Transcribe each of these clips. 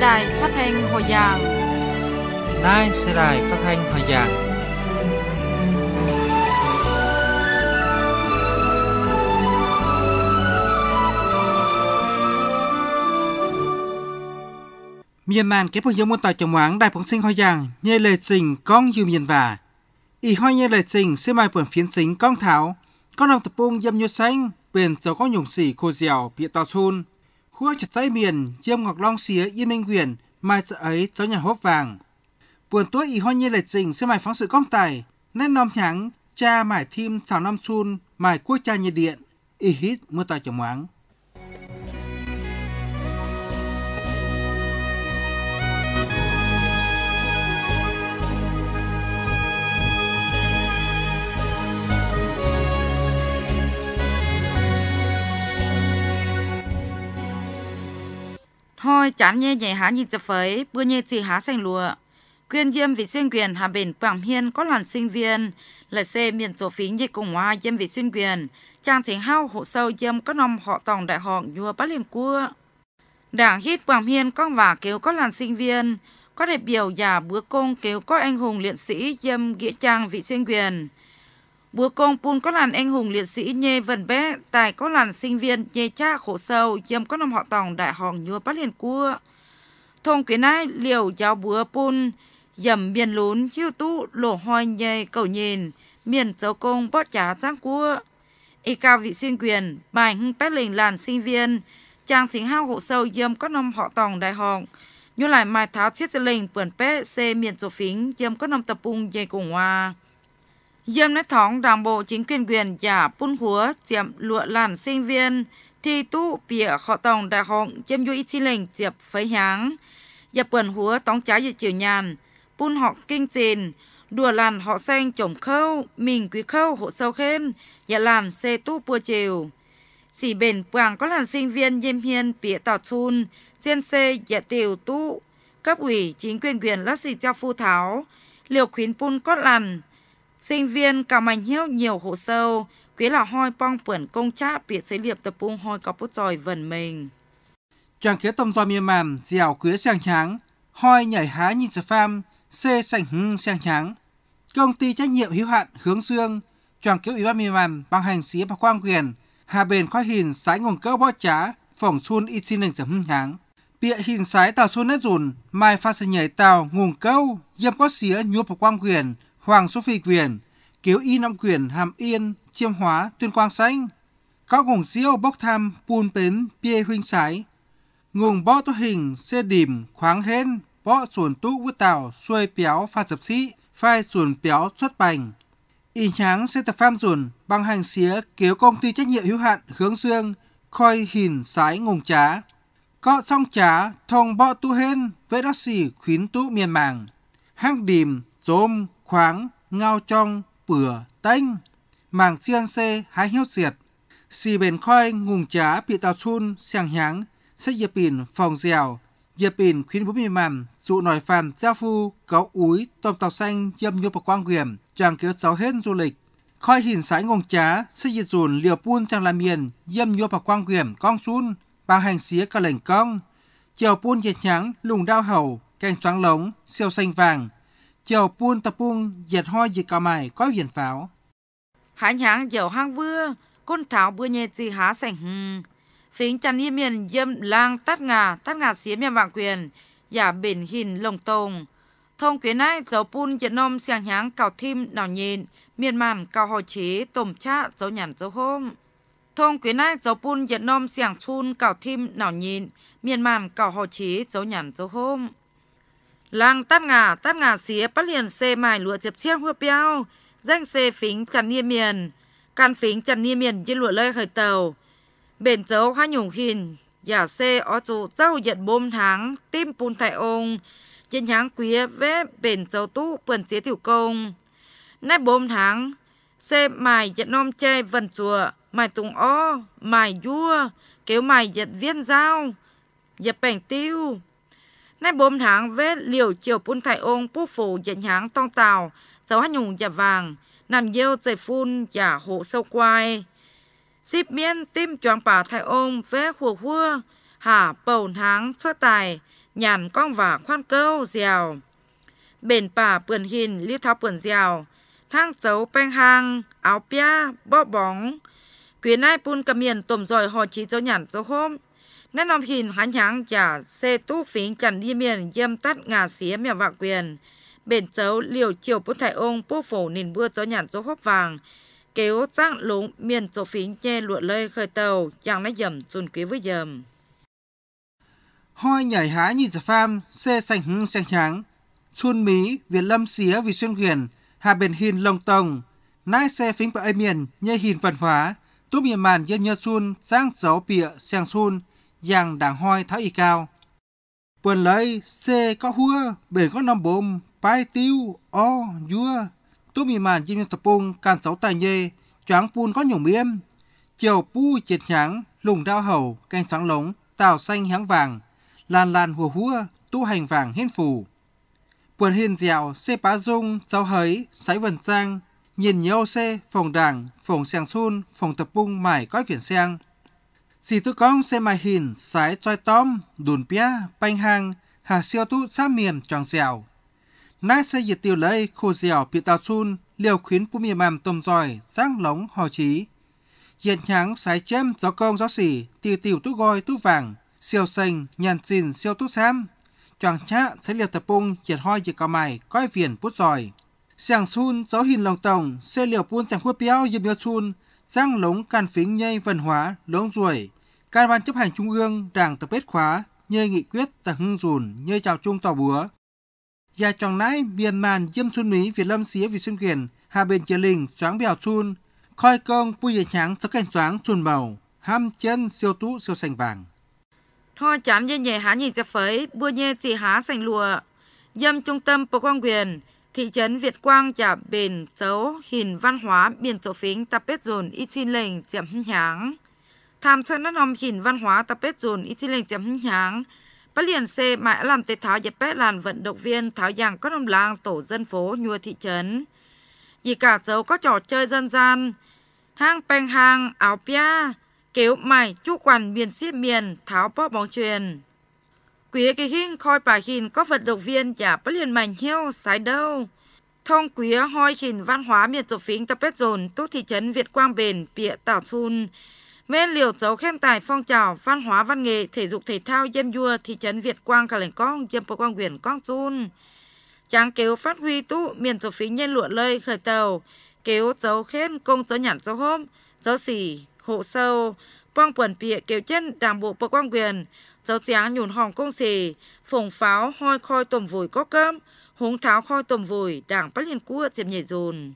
đài phát thanh Hòa Giang. Nay sẽ đài phát thanh Hòa Giang. Myanmar kế phương giống môn tòa chống hoáng đại phóng sinh hoa giang nhê lệ sinh con dư miền và y hoa nhê lệ sinh sẽ mai bẩn phiến sinh con thảo, con đồng tập bung dâm nhuột xanh, bền dấu có nhùng xỉ khô dẻo bị tàu chun. Huốc chật dãy miền, chiêm ngọc long xía yên minh quyền, mai sợ ấy gió nhà hốp vàng. Buồn tuốt y hoa nhiên lệch dình sẽ mài phóng sự công tài, nên nom nhắng, cha mải thêm xào năm sun, mài quốc cha nhiệt điện, y hít mưa tài chồng ngoáng. Ngôi chán nhê nhảy há nhìn dập phới bưa nhê chỉ há xanh lùa Quyên diêm vị xuyên quyền Hà Bình Quảng Hiên có làn sinh viên, là xe miền chỗ phính như cùng hoa diêm vị xuyên quyền, trang chính hao hộ sâu diêm có năm họ tòng đại họ nhua bắt liềm cua. Đảng hít Quảng Hiên con và kêu có làn sinh viên, có đại biểu già bữa công kêu có anh hùng liệt sĩ diêm nghĩa trang vị xuyên quyền. Búa công pun có làn anh hùng liệt sĩ nhê vần bé, tài có làn sinh viên nhê cha khổ sâu, dâm có năm họ tòng đại hòn nhua bắt liền cua. Thông quyến ai liều giáo búa pun, dầm miền lún chiêu tú lộ hoi nhê cầu nhìn, miền dấu công bót trá giang cua. Y cao vị xuyên quyền, bài hưng bét lình làn sinh viên, chàng chính hao hộ sâu dâm có năm họ tòng đại hòn, như lại mai tháo chiếc lình vườn bé xê miền dỗ phính dâm có năm tập bung nhê cổ hoa. Dâm nói thóng đảng bộ chính quyền quyền giả bún húa diệm lụa làn sinh viên thi tu bịa họ tổng đại hộng chêm duy chi lệnh diệp phế háng dập quần húa tóng trái dự chiều nhàn bún họ kinh trình đùa làn họ xanh chồng khâu mình quý khâu hộ sâu khen dạ làn xe tu bùa chiều xỉ bền quảng có làn sinh viên diêm hiên bịa tỏ chun trên xe dạ tiểu tu cấp ủy chính quyền quyền lát xì cho phu tháo liều khuyến bún có làn Sinh viên cả ảnh hiếu nhiều hồ sâu, quý là hoi bong quyển công trác biệt xế liệp tập trung hoi có bút dòi vần mình. Chàng kế tâm do mê màm, dẻo quế sang tráng, hoi nhảy há nhìn sở pham, xê sành hưng sang tráng. Công ty trách nhiệm hữu hạn Hướng Dương, chàng kế ủy ban mê màm bằng hành xí và quang quyền, hà bền khoa hình sái nguồn cỡ bó trá, phỏng chun y xin đình sở hưng tráng. Bịa hình sái tàu xuân nét dùn, mai pha sân nhảy tàu nguồn câu, dâm có xía nhuộp và quang quyền, Hoàng Su Phi Quyền, Kiếu Y Nam Quyền Hàm Yên, Chiêm Hóa, Tuyên Quang Sánh, Cao Gồng Diêu Bốc Tham, Pun Pến, Pie Huynh Sái, Ngùng Bó Tô Hình, Xê Đìm, Khoáng Hên, Bó Xuồn Tú Quyết Tào, Xuôi Béo Pha Dập Sĩ, Phai Xuồn Béo Xuất Bành. Y nháng xe tập pham dùn băng hành xía kéo công ty trách nhiệm hữu hạn hướng dương khoi hìn sái ngùng trá. Có song trá thông bọ tu hên với đắc xỉ khuyến tú miền màng. Hang đìm, rôm, khoáng ngao trong bửa tanh màng xiên xê hái hiếu diệt xì bền khoai ngùng trá bị tàu chun xèng nháng sách dịp pin phòng dẻo dịp pin khuyến bố mì mầm dụ nổi phàn gia phu cáo úi tôm tàu xanh dâm nhu bạc quang quyền chàng kéo cháu hết du lịch khoai hình sái ngùng trá sách dịp dùn liều pun chàng làm miền dâm nhu bạc quang quyền con chun bằng hành xía cả lệnh cong chiều pun dệt nháng lùng đao hầu canh choáng lống siêu xanh vàng chiều buôn tập buông diệt hoa diệt cả mày có hiển pháo. Hãn nhang diều hang vưa, con thảo bữa nhẹ gì há sảnh hưng. Phính chăn yên miền dâm lang tát ngà, tát ngà xía miền vàng quyền, giả biển hình lồng tông. Thông quyến này dấu buôn diệt nôm xiang hãng cào thim nào nhìn, miền màn cào hồ chế tôm chá dấu nhàn dấu hôm. Thông quyến này dấu buôn diệt nôm xiang chun cào thim nào nhìn, miền màn cào hồ chế dấu nhàn dấu hôm. Làng tát ngà, tát ngà xía bắt liền xe mài lụa chập chiếc hua béo, danh xe phính chắn nia miền, can phính chắn nia miền trên lụa lơi khởi tàu. Bền dấu hoa nhủng khìn, giả xe ó trụ rau nhận bôm tháng, tim pun thải ông, trên tháng quý vẽ bền dấu tú phần xía tiểu công. Nét bôm tháng, xe mài nhận nom chê vần chùa, mài tùng ó, mài vua, kéo mài nhận viên dao, dập bảnh tiêu, nay bốm tháng vết liều chiều bún thải ôn bú phủ dẫn háng tông tàu cháu hát nhùng dạ vàng nằm dêu dày phun giả dạ hộ sâu quai xếp miên tim choáng bà thải ôn vé hùa hua hả bầu tháng xuất tài nhàn con và khoan câu dèo bền bà bườn hình li tháo bườn dèo thang dấu beng hang áo pia bó bóng quyến ai bun cầm miền tùm rồi hò chí dấu nhàn dấu hôm nên ông hình hắn nháng trả xe tu phím chẳng đi miền dâm tắt ngà xía mẹ vạc quyền bền chấu liều chiều bút thải ông bố phổ nền bưa cho nhàn dấu hóc vàng kéo trang lúng miền chỗ phím che lụa lơi khơi tàu chẳng lấy dầm chun quý với dầm hoi nhảy há nhị giả pham xe sành hưng sành nháng chun mí việt lâm xía vì xuyên huyền hà bền hin lông tông nai xe phím bờ ai miền như hin văn hóa tu miền màn dân nhơ chun sang gió bịa sang chun yang đảng hoi thái y cao. Quần lấy xe có hua, bể có năm bồm, pai tiêu, o, dua. Tú mì màn chim nhân tập bông, càn sấu tài nhê, choáng pun có nhổng miêm. Chiều pu triệt trắng, lùng đao hầu, canh sáng lống, tàu xanh hãng vàng. Lan lan hùa hua, tu hành vàng hiên phủ. Quần hiên dẻo, xe bá dung, giáo hấy, sái vần trang, nhìn nhau xe, phòng đảng, phòng sàng xun, phòng tập bung mải cõi phiền sang Sì tu con xe mai hình sái choi tom, đùn pia, banh hàng, hà siêu tu xa miềm tròn dẻo. Nái xe diệt tiêu lấy khô dẻo bị tàu chun, liều khuyến bù miềm màm tôm giỏi, giang lóng hò trí. Diện nháng sái chém gió công gió xỉ, tiêu tiêu tu goi tu vàng, siêu xanh, nhàn xin siêu tu xám. Chọn chá sẽ liều tập bung diệt hoi diệt cò mày, coi viền bút giỏi. Sàng chun gió hình lòng tổng, xe liều bún chẳng khuất béo dịp nhớ chun, sang lống can phính nhây văn hóa lống ruồi can ban chấp hành trung ương đảng tập kết khóa nhây nghị quyết tập hưng dùn nhây chào chung tàu búa gia trọng nãi biên màn diêm xuân mỹ việt lâm xía vì xuân quyền hà bên chia linh xoáng bèo chun khoi công bùi dạy trắng sắc cảnh xoáng chuồn màu ham chân siêu tú siêu xanh vàng thoa chán dây nhẹ há nhìn chập phới bùa nhẹ chỉ há xanh lụa dâm trung tâm bộ quang quyền thị trấn Việt Quang chả bền xấu hình văn hóa biển sổ phính tập bếp dồn y xin lệnh chậm nháng. Tham chân đất hòm hình văn hóa tập bếp dồn y xin lệnh chậm nháng. Bắt liền xe mãi làm tế tháo dẹp bét làn vận động viên tháo giảng các đồng làng tổ dân phố nhua thị trấn. Dì cả dấu có trò chơi dân gian. Hang peng hang áo pia, kéo mày chú quằn miền xiết miền tháo bó bóng truyền. Quý cái hình khói bà hình có vận động viên chả bất liền mạnh hiêu sai đâu. Thông quý hoi hình văn hóa miệt dục phính tập kết dồn tốt thị trấn Việt Quang Bền, Pịa Tảo xuân Mên liều dấu khen tài phong trào văn hóa văn nghệ thể dục thể thao dêm dua thị trấn Việt Quang cả lệnh con dêm bộ quang huyền con chun. Tráng kéo phát huy tụ miền dục phính nhân lụa lơi khởi tàu. Kéo dấu khen công dấu nhản dấu hôm, dấu xỉ, hộ sâu, Bong quần bịa kiểu chân đảng bộ bộ quang quyền, giáo giá nhùn hòm công xì, phồng pháo hoi khoi tùm vùi có cơm, húng tháo khoi tùm vùi đảng bắt liên cua diệp nhảy dùn.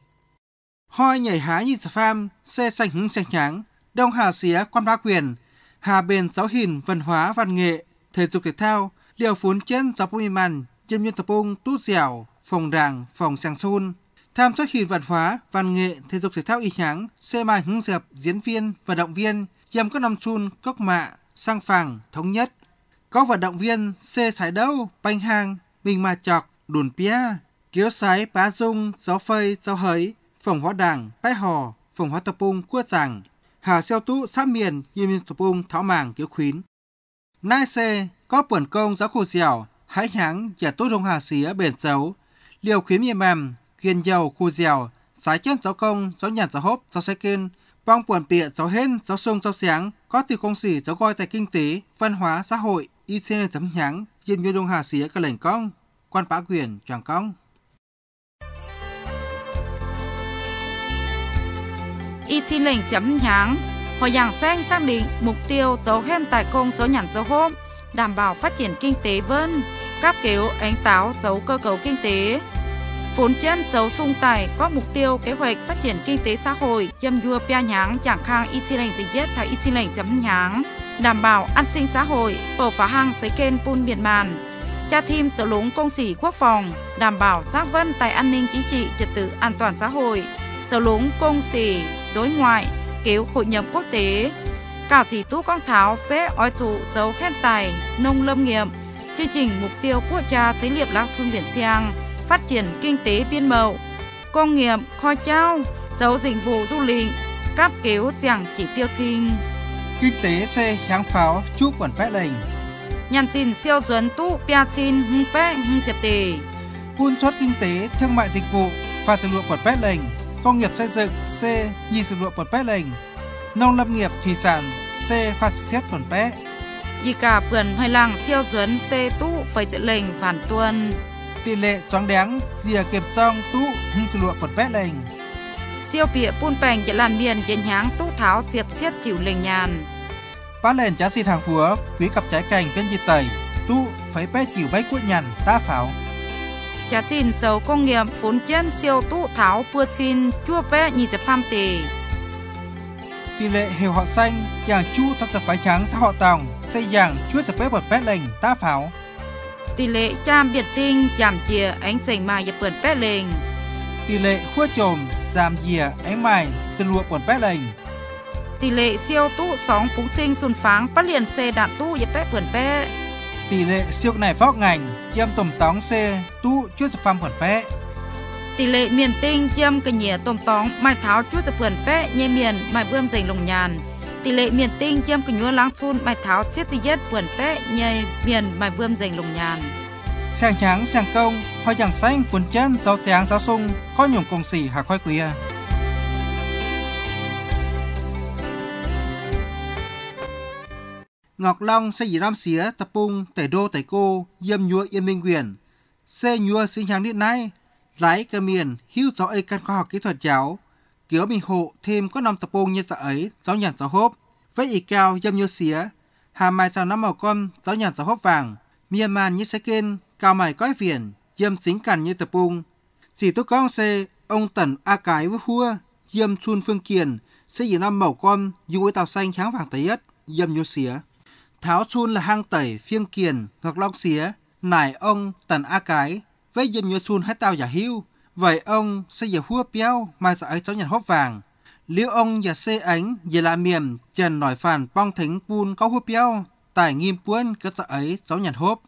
Hoi nhảy há như pham, xe xanh hứng xanh trắng, đông hà xía quan bá quyền, hà bền giáo hình văn hóa văn nghệ, thể dục thể thao, liều phốn chân giáo bông màn, chiêm nhân tập bông tu dẻo, phòng đảng, phòng sang xôn tham sát hình văn hóa, văn nghệ, thể dục thể thao y nháng xe mai hứng dẹp, diễn viên, vận động viên, dầm các năm chun, cốc mạ, sang phàng, thống nhất. có vận động viên xê sái đấu banh hang, bình ma chọc, đùn pia, kéo sái, bá dung, gió phơi gió hới phòng hóa đảng, bái hò, phòng hóa tập bung, cua giảng, hà xeo tú, sát miền, nhìn tập bung, tháo màng, kiếu khuyến. Nai xê, có buồn công giáo khổ dẻo, hãy nháng giả tốt rung hà xía bền dấu, liều khuyến miệng mềm, kiên dầu khu dẻo, sái chân gió công, gió nhạt gió hốp, gió xe kiên, Vong quần bịa cháu hên, cháu sông, cháu sáng, có từ công sĩ cháu coi tại kinh tế, văn hóa, xã hội, y sinh chấm nháng, dìm như đông hà xía cả lệnh công quan bá quyền, tràng công Y sinh lệnh chấm nháng, Hội Giảng Xanh xác định mục tiêu cháu hên tại công cháu nhản cháu hôm, đảm bảo phát triển kinh tế vân, cáp cứu ánh táo cháu cơ cấu kinh tế, Phốn chân dấu sung tải có mục tiêu kế hoạch phát triển kinh tế xã hội dâm dua pia nháng chẳng khang y chi lệnh dịch nhất theo y chi lệnh chấm nháng, đảm bảo an sinh xã hội, bầu phá hang sấy kênh pun biển màn, cha thêm trợ lúng công sĩ quốc phòng, đảm bảo giác vân tại an ninh chính trị, trật tự an toàn xã hội, trợ lúng công sĩ đối ngoại, kéo hội nhập quốc tế, cả chỉ tu con tháo phế ói trụ dấu khen tài, nông lâm nghiệp, chương trình mục tiêu quốc gia xấy liệp lạc xuân biển siang, phát triển kinh tế biên mậu, công nghiệp, kho trao, dấu dịch vụ du lịch, cấp cứu giảng chỉ tiêu sinh. Kinh tế xe kháng pháo chúc quần phép lệnh. nhân trình siêu duấn tụ pia xin hưng phép hưng diệp tỷ. Buôn xuất kinh tế, thương mại dịch vụ, và sử lượng quần phép lệnh, công nghiệp xây dựng, C. Nhi sử lượng quần phép lệnh, nông lâm nghiệp, thủy sản, C. Phát xét quần phép. Dì cả vườn hoài làng siêu duấn C. tụ phải trợ lệnh phản tuân tỷ lệ choáng đáng dìa kịp song tú hưng sư lụa bật bét lệnh. Siêu bịa bùn bành chỉ làn miền trên nháng tú tháo diệp xiết chịu lệnh nhàn. Bá lệnh trá xịt hàng húa, quý cặp trái cành bên dịp tẩy, tú phải bé chịu bách quốc nhàn ta pháo. Trá xin dầu công nghiệp phốn chân siêu tú tháo bưa xin chua bé nhị dịp pham tỷ. Tỷ lệ hiểu họ xanh, chàng chu thật dập phái trắng họ tòng, xây dàng chúa dập bé bật bét lệnh ta pháo tỷ lệ chạm biệt tinh giảm chìa ánh sành mai dập vườn pét lềnh tỷ lệ khua chồm giảm dìa ánh mai dân lụa quần pét lềnh tỷ lệ siêu tụ sóng phúng sinh tuần pháng phát liền xe đạn tụ dập pét vườn pét tỷ lệ siêu này phóc ngành giam tầm tóng xe tụ chưa dập phăm vườn pét tỷ lệ miền tinh giam cả nhìa tôm tóng mai tháo chút dập vườn pét nhẹ miền mai bươm dành lồng nhàn tỷ lệ miền tinh chiêm của nhua lang chun bài tháo chết di nhất vườn pé nhầy miền bài vương dành lùng nhàn sang trắng sang công hoa chẳng xanh phun chân rau sáng rau sung có nhung cùng xỉ hạ khoai quỳa. À. Ngọc Long xây dĩ ram xía tập bung tẩy đô tẩy cô yêm nhua yên minh quyền xe nhua xin hàng điện nay lái cơ miền hữu gió ây căn khoa học kỹ thuật cháo kiểu mi hộ thêm có nông tập bông như dạ ấy giáo nhàn giáo hốp với ý cao dâm như xía hà mai sao năm màu con giáo nhàn giáo hốp vàng myanmar như xe kên cao mày cõi viền dâm xính cằn như tập bông chỉ tôi con xe ông tần a cái với hua dâm chun phương kiền sẽ dì năm màu con dù với tàu xanh kháng vàng tấy nhất, dâm như xía tháo chun là hang tẩy phiêng kiền ngọc long xía nải ông tần a cái với dâm như chun hết tao giả hưu Vậy ông sẽ giờ hua béo mà ấy cháu nhận hốp vàng. Liêu ông giờ xê ánh giờ là miềm trần nổi phản bong thính bùn có hua béo tài nghiêm buôn cứ tạ ấy cháu nhận hốp.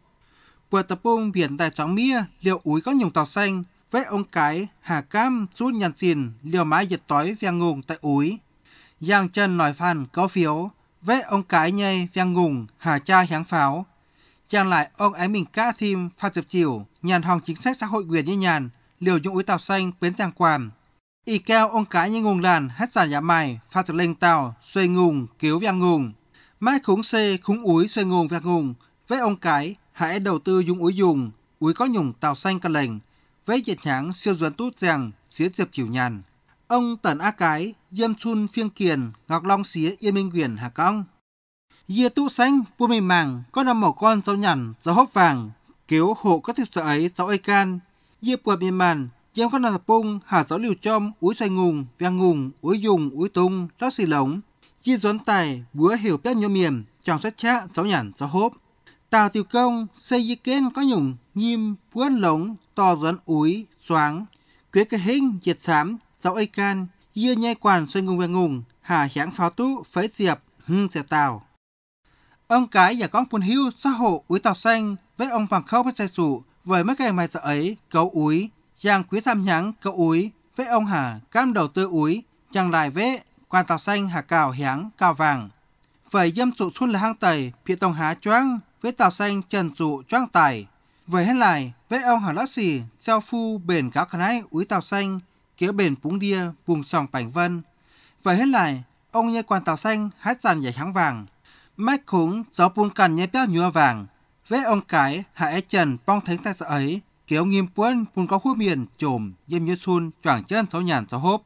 Bữa tập bông biển tại chóng mía liệu úi có nhồng tàu xanh với ông cái hà cam rút nhàn xìn liều mái giật tối vàng ngùng tại úi. Giang chân nổi phản có phiếu với ông cái nhây vàng ngùng hà cha háng pháo. Chàng lại ông ấy mình cá thêm phạt dập chiều nhàn hòng chính sách xã hội quyền như nhàn liều những úi tàu xanh bến giang quàm. y keo ông cái như ngùng làn hết giản nhà mày phát thật lên tàu xuê ngùng cứu vang ngùng. Mai khúng xê khúng úi xuê ngùng vang ngùng. Với ông cái hãy đầu tư dùng úi dùng úi có nhùng tàu xanh cân lệnh. Với diệt nháng siêu duấn tút rằng xía diệp chịu nhàn. Ông Tần A Cái, Diêm Chun Phiêng Kiền, Ngọc Long Xía Yên Minh Quyền Hà Cong. Dìa tụ xanh, buôn mì màng, có năm mỏ con dấu nhằn, dấu hốc vàng, cứu hộ các thiệp sợ ấy dấu ây can, Dịp qua miền màn, giam khăn là bông, hạ gió liều chom, úi xoay ngùng, vang ngùng, úi dùng, úi tung, lót xì lống. Dịp gión tài, búa hiểu bét nhô miềm, trong sách chá, gió nhản, gió hốp. Tào tiểu công, xây dì kên có nhủng, nhim, buôn lống, to gión úi, xoáng. Quế cái hình, diệt xám, gió ây can, dưa nhai quản xoay ngùng vang ngùng, hạ hiãng pháo tú, phế diệp, hưng dẹp tào. Ông cái giả con buồn hiu, xã hộ, úi tàu xanh, với ông bằng khâu với xe sủ, với mấy cái máy sợ ấy, cậu úi, chàng quý tham nhắn cậu úi, với ông hà cam đầu tư úi, chàng lại vế, quan tàu xanh hà cào hiáng cao vàng. Với dâm trụ xuân là hang tầy, phía tông há choáng với tàu xanh trần trụ choang tài. Với hết lại, với ông hà lát xì, giao phu bền cáo khả nái úi tàu xanh, kéo bền búng đia, vùng sòng bảnh vân. Với hết lại, ông nhé quan tàu xanh hát dàn giải háng vàng. Mách khủng gió buông cằn nhé béo nhua vàng. Vết ông cái hạ é trần bong thánh tăng sợ dạ ấy, kéo nghiêm quân phun có khuôn miền trồm dâm như xuân choảng chân sáu nhàn sáu hốp.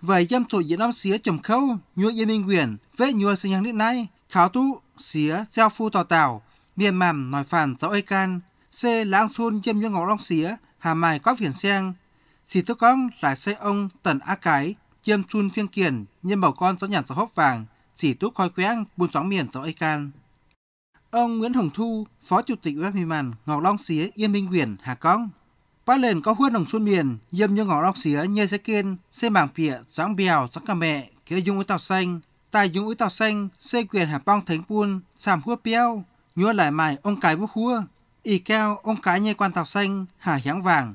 Vậy dâm sổ diễn ông xía trầm khâu, nhua yên minh quyền, vết nhua sinh hàng đến nay, kháo tú, xía, giao phu tò tào miền mầm nói phản sáu ây can, xê lãng xuân dâm như ngọc long xía, hà mài có phiền sang. Xì tức con lại xây ông tần á cái, dâm chun phiên kiền, nhân bảo con sáu nhàn sáu hốp vàng, xỉ tú khói quéng, buôn sóng miền sáu ây can. Ông Nguyễn Hồng Thu, Phó Chủ tịch Uepmiman, Ngọc Long Xía, Yên Minh quyền Hà Cong. ba lần có huân đồng xuân miền, dâm như Ngọc Long Xía, Nhê Giê Kiên, Xê Mảng Pịa, Giáng Bèo, Giáng Cà Mẹ, kéo Dung Úi Tàu Xanh, Tài Dung Úi Tàu Xanh, Xê Quyền Hà Bong Thánh Buôn, Sàm Hua Piao, Nhua Lại Mài, Ông Cái Bốc Hua, Ý Keo, Ông Cái Nhê Quan Tàu Xanh, Hà Hiáng Vàng.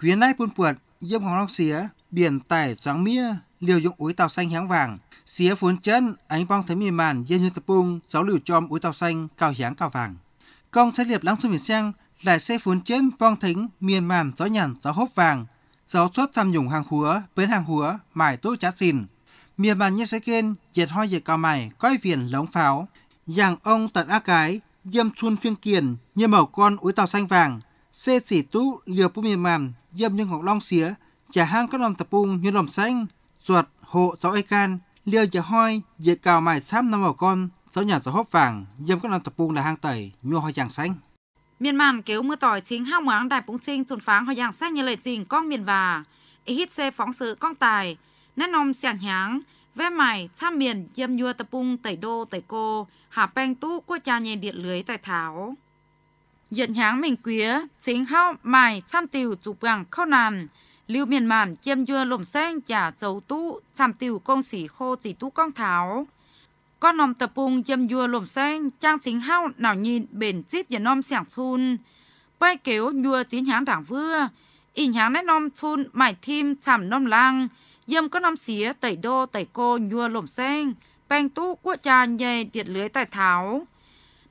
Quyến Nai Buôn Puột, dâm Ngọc Long Xía, Biển Tài Giáng Mía, Liều Dụng Úi Tàu Xanh Hiáng Vàng. Xía phốn chân, ánh bong thấy mì màn, dân dân tập bung, giáo lưu chom úi tàu xanh, cao hiáng cao vàng. Công sẽ liệp lắng xuân việt sang, lại xe phốn chân, bong thính, miền màn, gió nhàn, gió hốp vàng, gió xuất xăm dùng hàng húa, bến hàng húa, mải tốt chát xin. Miền màn như sẽ kên, diệt hoi diệt cao mải, coi viền lống pháo. Giàng ông tận á cái, dâm chun phiên kiền, như màu con úi tàu xanh vàng, xê xỉ tú liều bù miền màn, dâm nhưng ngọc long xía, chả hang các lòng tập bung như lòng xanh, ruột, hộ, gió ai can, liêu giờ hoi giờ cào mài sáp năm vào con sáu nhà giờ hốt vàng dâm các năm tập buông là hang tẩy nhua hoi chàng xanh miền màn kéo mưa tỏi chính hao ngoáng đại búng trinh trồn pháng hoi chàng xanh như lời trình con miền và hít xe phóng sự con tài nét nôm sàng nháng ve mài tham miền dâm nhua tập buông tẩy đô tẩy cô hà peng tú qua cha nhện điện lưới tài tháo dần nháng mình quía chính hao mài tham tiểu chụp bằng khâu nàn lưu miền màn chiêm dưa lộm sen chả dấu tú chạm tiểu công sĩ khô chỉ tú con tháo con nòng tập bùng chiêm dưa lộm sen trang chính hao nào nhìn bền chip và nom sảng chun bay kéo nhua chín háng đảng vừa in háng nét nom chun mải thim chạm nom lang dâm có nom xía tẩy đô tẩy cô nhua lộm sen beng tú của cha nhầy điện lưới tài tháo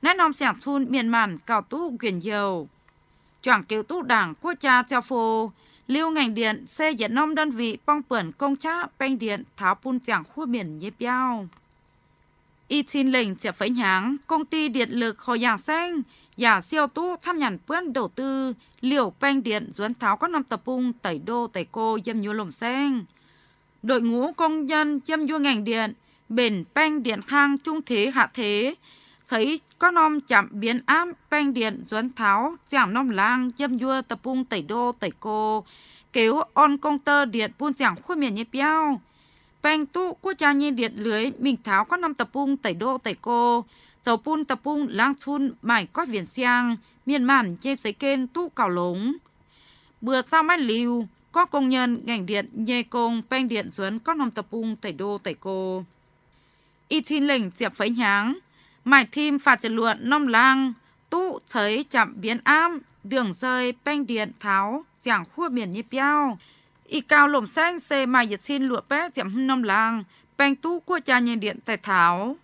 nét nom sảng chun miền màn cào tú quyền dầu choảng kéo tú đảng của cha treo phô lưu ngành điện xe dẫn nông đơn vị bong bẩn công trá banh điện tháo phun chẳng khua biển nhếp bao y xin lệnh sẽ phải nháng công ty điện lực khỏi nhà xanh giả siêu tú tham nhàn bươn đầu tư liều banh điện duấn tháo các năm tập trung tẩy đô tẩy cô dâm nhu lồng xanh đội ngũ công nhân dâm nhu ngành điện bền banh điện khang trung thế hạ thế thấy các nom chạm biến áp banh điện duấn tháo giảng nom lang dâm dua tập bung tẩy đô tẩy cô kéo on công tơ điện bun chẳng khuôn miền như piao banh tu quốc gia nhiên điện lưới mình tháo các năm tập bung tẩy đô tẩy cô dầu bun tập bung lang chun mải có viền xiang miền mản che giấy kênh tu cào lống bừa sao mắt liu có công nhân ngành điện nhê công banh điện duấn các năm tập bung tẩy đô tẩy cô y xin lệnh diệp phấy nháng mải thim phạt trật luận nông lang tụ thấy chậm biến am đường rơi banh điện tháo giảng khua biển như biao y cao lổm xanh xe mài giật xin lụa bé chậm nông lang banh tụ của cha nhân điện tài tháo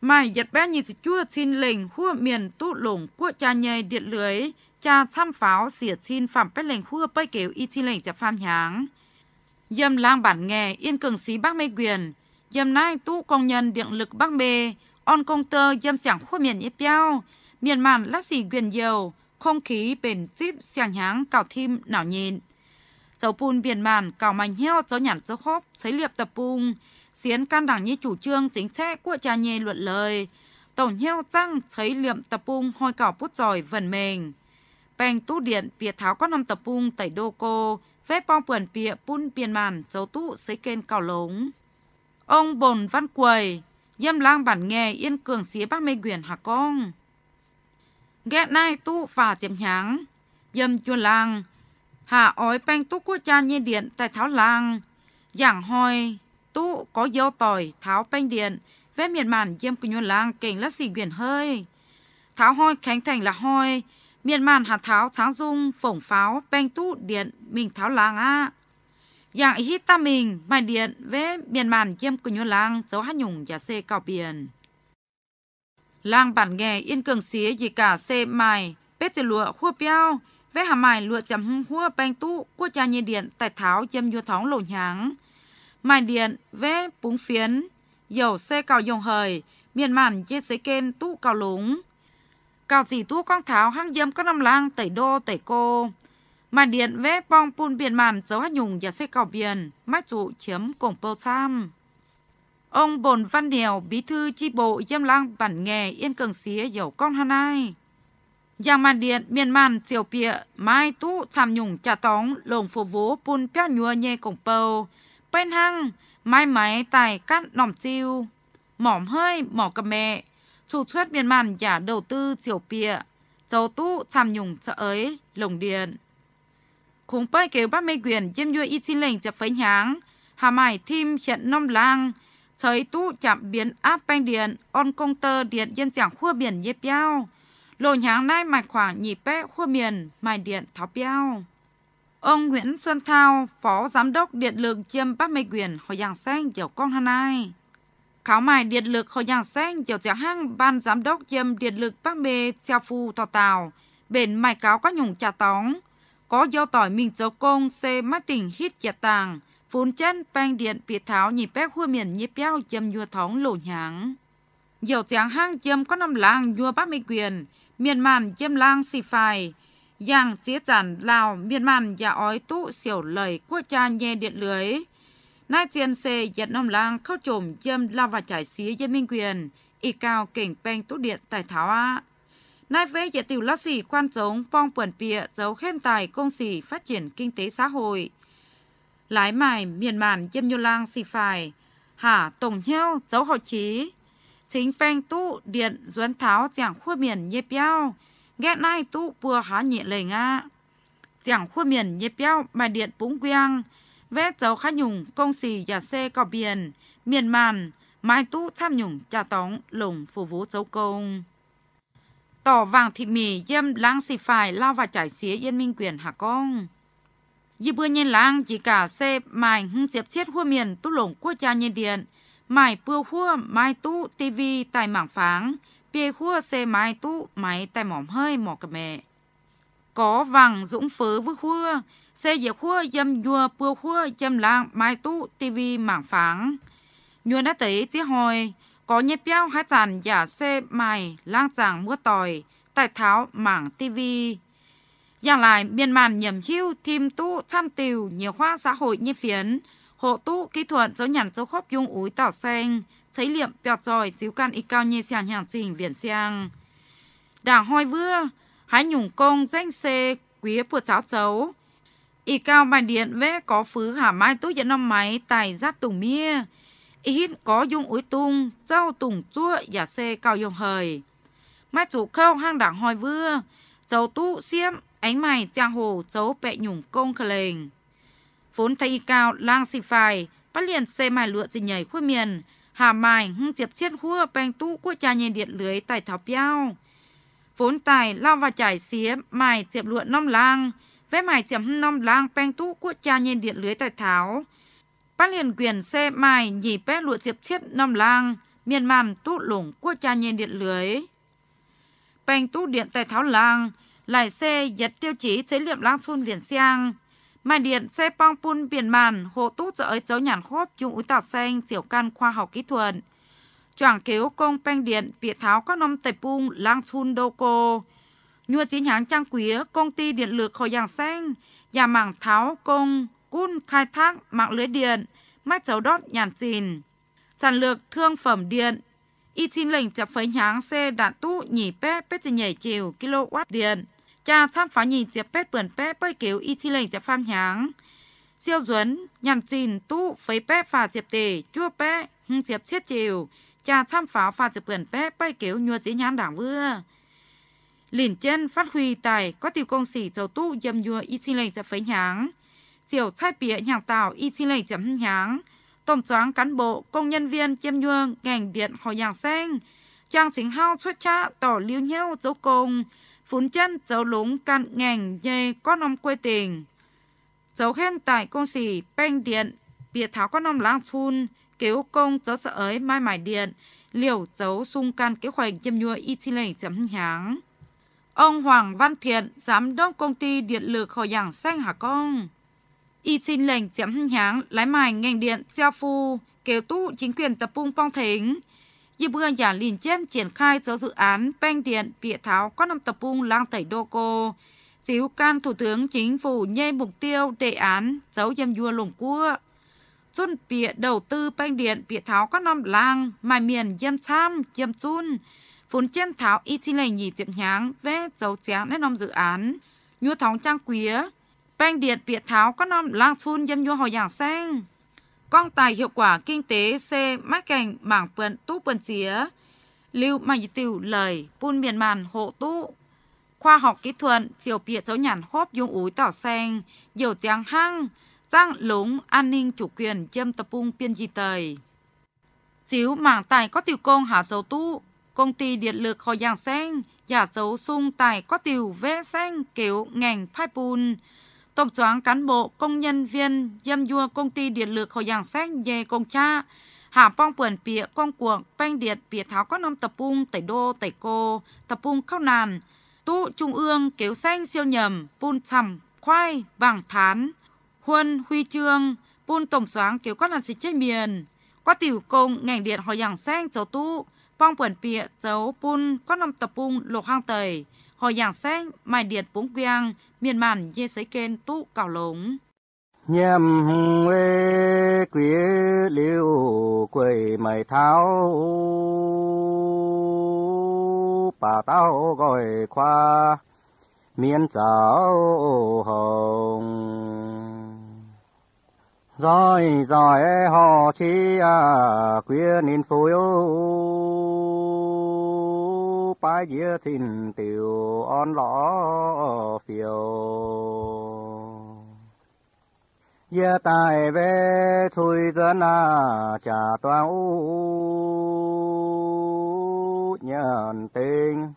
mài giật bé nhìn chua xin lệnh khua miền tụ lủng của cha nhầy điện lưới cha thăm pháo xỉa xin phạm bé lệnh khua bay kiểu y chi lệnh chập pham nháng dâm lang bản nghề yên cường xí bác mê quyền dâm nai tụ công nhân điện lực bác mê On công tơ dâm chẳng khu miền nhịp biao, miền màn lá xì quyền dầu, không khí bền chíp xèng háng cào thim nào nhìn. Dấu bùn biển màn cào mạnh heo dấu nhản dấu khóc, xấy liệp tập bùng, xiến can đảng như chủ trương chính sách của cha nhê luận lời. Tổng heo trăng xấy liệm tập bùng hôi cào bút giỏi vần mình. Bèng tu điện bìa tháo có năm tập bùng tẩy đô cô, vết bong bườn bìa bùn biển màn dấu tụ xấy kênh cào lống. Ông Bồn Văn Quầy, Yêm lang bản nghề yên cường xía bác mê quyền hạ con. Ghét nai tu và tiệm nháng. Yêm chua lang. Hạ ói banh tu của cha nhiên điện tại tháo lang. Giảng hoi tu có dâu tỏi tháo banh điện. Vết miền màn yêm của nhuôn lang kỉnh lá xì quyền hơi. Tháo hoi khánh thành là hoi. Miền màn hạ tháo tháng dung phổng pháo banh tu điện mình tháo lang á. À dạng hi ta mình mai điện với miền màn chiêm của nhu lang dấu hát nhùng và xe cao biển lang bản nghề yên cường xía gì cả xe mài bếp chè lụa khua beo với hà mài lụa chấm hua bánh tu của cha nhiên điện tại tháo chiêm nhu thóng lộ nháng mài điện với búng phiến dầu xe cao dòng hời miền màn chia xế kênh tu cao lúng cao chỉ tu con tháo hăng diêm có năm lang tẩy đô tẩy cô Màn điện vẽ bong pun biển màn dấu hát nhùng và xe cầu biển, mách dụ chiếm cổng bầu sam. Ông Bồn Văn Điều, bí thư chi bộ Yêm Lang bản nghề Yên Cường Xía dầu con Hà Nai. Giang màn điện, miền màn, diều pịa, mai tú, tham nhùng, trà tóng, lồng phố vố, pun péo nhua nhê cổng bầu. Bên hăng, mai máy, tài cắt nòm chiêu. Mỏm hơi, mỏ cầm mẹ. Chủ thuyết miền màn giả đầu tư diều pịa. dấu tú, tham nhùng, sợ ấy, lồng điện khung bay kêu bắt mây quyền dêm dưa y chín lệnh chập phấy nháng hà mải thim hiện nông lang trời tú chạm biến áp banh điện on công tơ điện dân chẳng khua biển nhếp biao lộ nháng nay mạch khoảng nhị bé khua miền mài điện tháo biao ông Nguyễn Xuân Thao phó giám đốc điện lực chiêm Bắc Mây Quyền hồi giảng sang chiều con hôm nay khảo mài điện lực hồi giảng sang chiều chéo hang ban giám đốc chiêm điện lực Bắc Mê treo phu tò tàu bền mài cáo các nhùng trà tóng có do tỏi mình dấu công xe mát tỉnh hít chặt tàng, phun chân bang điện biệt tháo nhịp bếp hua miền nhịp béo châm nhua thống lộ nháng. Dầu tiếng hang châm có năm làng nhua bác mi quyền, miền màn châm làng xì phai, yang chia giản lào miền màn và ói tụ xỉu lời của cha nhẹ điện lưới. Nai tiền xe giật năm làng khâu trồm châm lao và trải xí dân minh quyền, y cao kỉnh bang tốt điện tài tháo á. Nai về dạy tiểu lá xỉ khoan giống phong quần pịa dấu khen tài công xỉ phát triển kinh tế xã hội. Lái mài miền màn dâm nhô lang xì phải. Hả tổng nhau dấu hậu chí. Chính beng tụ điện duấn tháo chẳng khua miền nhê béo. Ghét nai tụ vừa há nhẹ lời ngã. chẳng khua miền nhê béo mài điện búng quyang. Vết dấu khá nhùng công xỉ giả xe cỏ biển. Miền màn mai tụ tham nhùng trà tóng lùng phù vũ dấu công tỏ vàng thị mì dâm lang xì phải lao và chảy xía yên minh quyền hạ công. Dì bữa nhiên lang chỉ cả xe mài hưng diệp chết hua miền tu lồng quốc gia nhiên điện, mài bưa hua mai tu tivi tài mảng pháng, bia hua xe mai tu máy tài mỏm hơi mỏ mẹ. Có vàng dũng phớ vứt hua, xe dịp hua dâm nhua bưa hua dâm lang mai tu tivi mảng pháng. Nhua đã tới chế hồi, có nhé béo hai dàn giả xe mài lang giàng mưa tòi tài tháo mảng tivi giang lại biên màn nhầm hưu thêm tu tham tiều nhiều khoa xã hội như phiến hộ tu kỹ thuật dấu nhàn dấu khớp dung úi tỏ xanh thấy liệm bẹt giỏi chiếu can y cao như xiang hàng trình viện xiang đảng hoi vưa hái nhủng công danh xe quý của cháu cháu, y cao bài điện vẽ có phứ hả mai tốt dẫn năm máy tài giáp tùng mia ít có dùng úi tung rau tùng chúa và xe cao dùng hời mai chủ khâu hang đảng hoi vưa dầu tu xiêm ánh mày trang hồ dấu bệ nhủng công khờ lềnh vốn thay cao lang xì phai bắt liền xe mài lụa trên nhảy khuya miền hà mài hưng chập chiết khua bèn tu của cha nhìn điện lưới tài thảo piao vốn tài lao và chải xía mài chệp lụa năm lang vẽ mài chập năm lang bèn tu của cha nhìn điện lưới tài thảo phát liền quyền xe mai nhì bé lụa diệp thiết năm lang miền màn tút lủng của cha nhiên điện lưới bành tút điện tại tháo lang lại xe giật tiêu chí chế liệm lang chun viền xiang mai điện xe pong pun biển màn hộ tút ấy dấu nhàn khốp chung úi tạc xanh tiểu căn khoa học kỹ thuật choảng kéo công banh điện việt tháo các năm tây pung lang chun đô cô nhua chín hãng trang quý công ty điện lực khỏi giảng xanh nhà mảng tháo công cun khai thác mạng lưới điện, mách cháu đốt nhàn chìn. Sản lược thương phẩm điện, y chín lệnh chập phấy nháng xe đạn tu nhỉ pe pe chỉ nhảy chiều kilowatt điện. Cha tham phá nhìn chập pe bườn pe bơi kiểu y chín lệnh chập pham nháng. Siêu duấn, nhàn chìn tu phấy pe phà chập tề, chua pe, hưng chập chết chiều. Cha tham phá phà chập bườn pe bơi kiểu nhua chế nhãn đảng vừa liền chân phát huy tài có tiêu công sĩ giàu tu dâm nhua y xin lệnh ra phấy nháng chiều chai bía nhào tạo y chi lệ chấm nháng. Tổng choáng cán bộ, công nhân viên chiêm nhuông, ngành điện hồ nhàng xanh. trang chính hao xuất cha tỏ lưu nhau dấu cùng. Phún chân dấu lúng cạn ngành dê con ông quê tỉnh. Dấu khen tại công sĩ, banh điện, bia tháo con ông lang chun, cứu công dấu sợ ấy mai mải điện, liều dấu sung can kế hoạch chiêm nhuông y chi lệ chấm nháng. Ông Hoàng Văn Thiện, giám đốc công ty điện lực Hồ Giảng Xanh Hà Công. Y xin lệnh giảm nháng lái mài ngành điện giao phu, kéo tụ chính quyền tập trung phong thính. Dịp bữa giả liền trên triển khai cho dự án banh điện bịa tháo có năm tập trung lang tẩy đô cô. Chiếu can Thủ tướng Chính phủ nhây mục tiêu đề án dấu dâm vua lùng cua. Chun bịa đầu tư banh điện bịa tháo có năm lang mài miền dâm tham dâm chun. Phốn trên tháo y xin lệnh nhì tiệm nháng vẽ dấu chán nên năm dự án. Nhua thóng trang quía Banh điện Việt Tháo có năm lang thun dâm nhua hồi giảng sang. con tài hiệu quả kinh tế xe mắc cảnh mảng vận tú vận chía. Lưu mà dự tiểu lời bùn miền màn hộ tú. Khoa học kỹ thuật chiều biệt cháu nhàn hốp dung úi tỏ sen. Nhiều trang hăng. Trang lúng an ninh chủ quyền châm tập trung biên di tời. Chiếu mảng tài có tiểu công hạ dấu tú. Công ty điện lực hồi giảng sen. Giả dấu sung tài có tiểu vẽ sen kiểu ngành phai bùn. Tổng choáng cán bộ, công nhân viên, dâm dua công ty điện lực Hồ giảng xét về Công Cha, Hà phong Pườn Pịa, công Cuộc, Banh điện Pịa Tháo có Năm Tập Pung, Tẩy Đô, Tẩy Cô, Tập Pung Khao Nàn, Tụ Trung ương, Kéo Xanh, Siêu Nhầm, Pun Chầm, Khoai, Vàng Thán, Huân, Huy chương Pun Tổng choáng Kéo Các Lần Xịt Chết Miền, có Tiểu Công, Ngành Điện Hồ giảng xét cháu Tụ, phong Pườn Pịa, cháu Pun, có Năm Tập Pung, Lục Hang Tẩy, hồi giảng xét mai điệt búng quyang miền màn dê sấy kên tu cào lống nhầm quê quý liêu quầy mày tháo bà tao gọi khoa miên cháu hồng rồi rồi họ chi à quyên nín phối ô bái dĩa thìn tiểu on lõ phiêu dĩa tài về thui dân à trả toan u nhận tình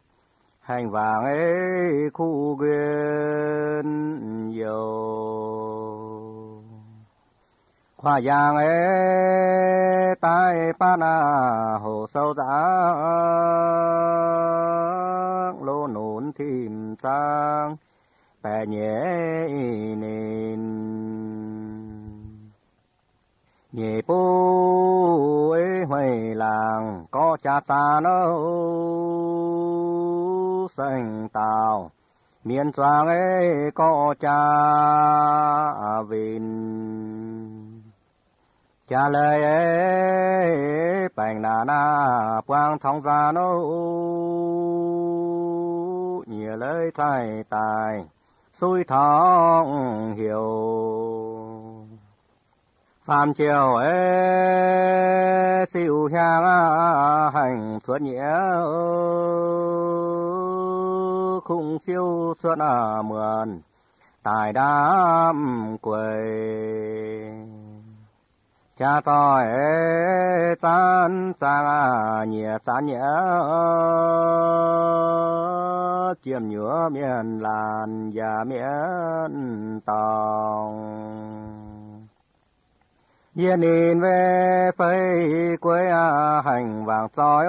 hành vàng ấy khu quyền nhiều khoa giang ấy tai pa na hồ sâu giá lô nổn thìm sang bè nhé nền nhẹ bố ấy hoài làng có cha cha nó sinh tàu miền trang ấy có cha vinh cha lời ấy bành nà na quang thong gia nô nhiều lời thầy tài xui thong hiểu phàm triều ấy siêu hang hành xuất nghĩa khung siêu xuất à mượn tài đám quầy cha to ế tan cha nhẹ cha nhẹ chiêm nhựa miền làn và miền tòng nhiên nhìn về phơi quê hành vàng soi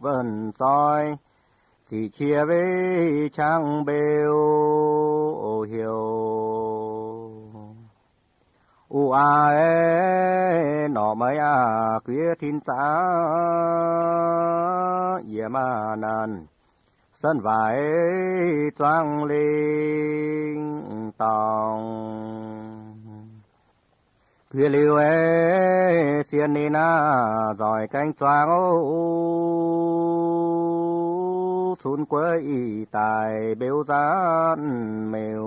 vần soi chỉ chia với trang bêu hiểu u a e nọ mới a quyết thiên xã ye ma nan sân vải trang linh tòng quyết liu e xiên ni na giỏi canh trang ô xuân quê tài biểu gián mèo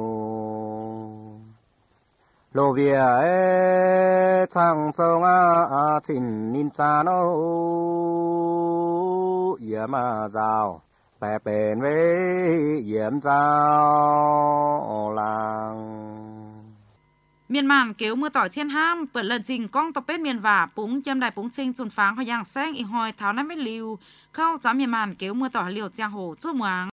lô vía ê thằng sông a thìn nín xa nó yếm mà rào bè bền với yếm rào làng miền màn kéo mưa tỏi trên ham bữa lần trình con tập bếp miền vả búng châm đài búng sinh chun pháng hoa giang sen y hoi tháo năm mét liều khâu gió miền màn kéo mưa tỏi liều giang hồ chút màng